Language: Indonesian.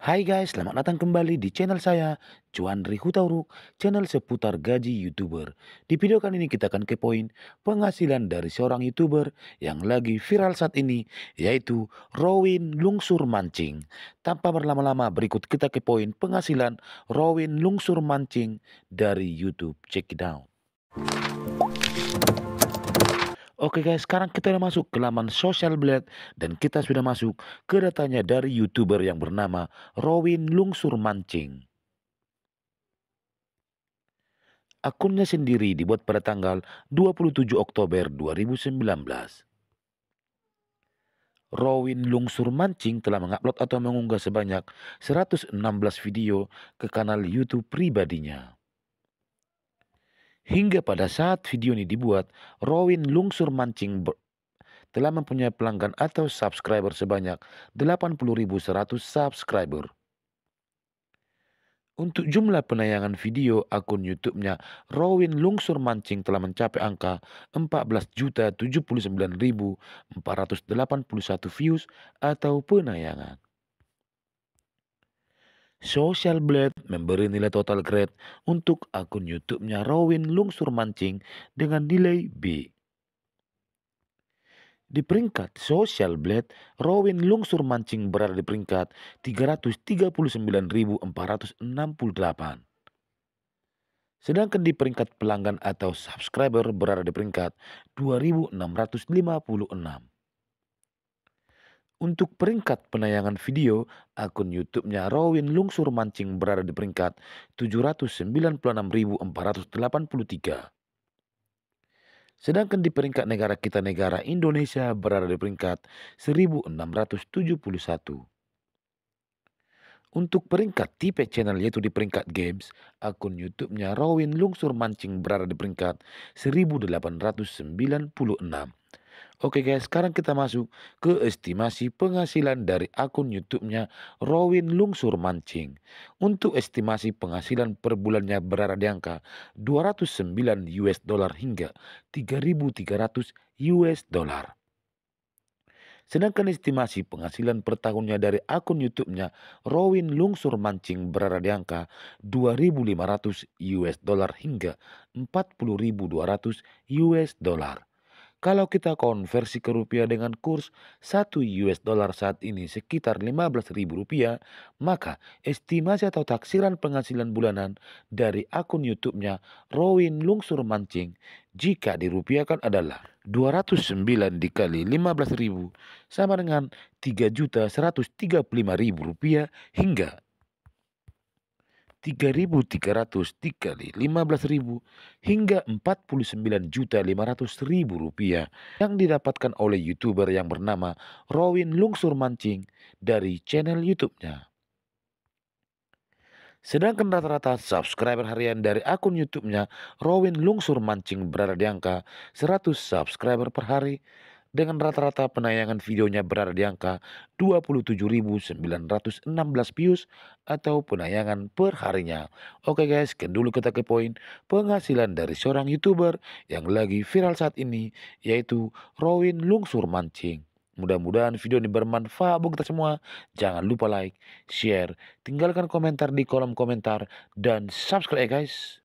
Hai guys, selamat datang kembali di channel saya, Cuan Hutauruk, channel seputar gaji YouTuber. Di video kali ini kita akan ke poin penghasilan dari seorang YouTuber yang lagi viral saat ini, yaitu Rowin Lungsur Mancing. Tanpa berlama-lama, berikut kita ke poin penghasilan Rowin Lungsur Mancing dari YouTube Check It Out. Oke guys, sekarang kita sudah masuk ke laman Social Blade dan kita sudah masuk ke datanya dari YouTuber yang bernama Rowin Lungsur Mancing. Akunnya sendiri dibuat pada tanggal 27 Oktober 2019. Rowin Lungsur Mancing telah mengupload atau mengunggah sebanyak 116 video ke kanal YouTube pribadinya. Hingga pada saat video ini dibuat, Rowin Lungsur Mancing telah mempunyai pelanggan atau subscriber sebanyak 80.100 subscriber. Untuk jumlah penayangan video akun YouTube-nya, Rowin Lungsur Mancing telah mencapai angka 14.079.481 views atau penayangan. Social Blade memberi nilai total grade untuk akun YouTube-nya Rowin Lungsur Mancing dengan nilai B. Di peringkat Social Blade, Rowin Lungsur Mancing berada di peringkat 339.468. Sedangkan di peringkat pelanggan atau subscriber berada di peringkat 2656. Untuk peringkat penayangan video, akun YouTube-nya Rowin Lungsur Mancing berada di peringkat 796.483. Sedangkan di peringkat negara kita negara Indonesia berada di peringkat 1671. Untuk peringkat tipe channel yaitu di peringkat games, akun YouTube-nya Rowin Lungsur Mancing berada di peringkat 1896. Oke guys, sekarang kita masuk ke estimasi penghasilan dari akun YouTube-nya Rowin Lungsur Mancing. Untuk estimasi penghasilan per bulannya berada di angka 209 US dollar hingga 3300 US dollar. Sedangkan estimasi penghasilan per tahunnya dari akun YouTube-nya Rowin Lungsur Mancing berada di angka 2.500 US dollar hingga 40.200 US dollar. Kalau kita konversi ke rupiah dengan kurs 1 US dollar saat ini sekitar belas ribu rupiah, maka estimasi atau taksiran penghasilan bulanan dari akun YouTube-nya Rowin Lungsur Mancing jika dirupiahkan adalah 209 dikali belas ribu sama dengan 3.135.000 rupiah hingga 3.300 dikali 15.000 hingga 49.500.000 rupiah yang didapatkan oleh YouTuber yang bernama Rowin Lungsur Mancing dari channel YouTube-nya. Sedangkan rata-rata subscriber harian dari akun YouTube-nya Rowin Lungsur Mancing berada di angka 100 subscriber per hari dengan rata-rata penayangan videonya berada di angka 27.916 views atau penayangan per harinya. Oke guys, kan dulu kita ke poin penghasilan dari seorang YouTuber yang lagi viral saat ini yaitu Rowin Lungsur Mancing. Mudah-mudahan video ini bermanfaat buat kita semua. Jangan lupa like, share, tinggalkan komentar di kolom komentar, dan subscribe ya guys.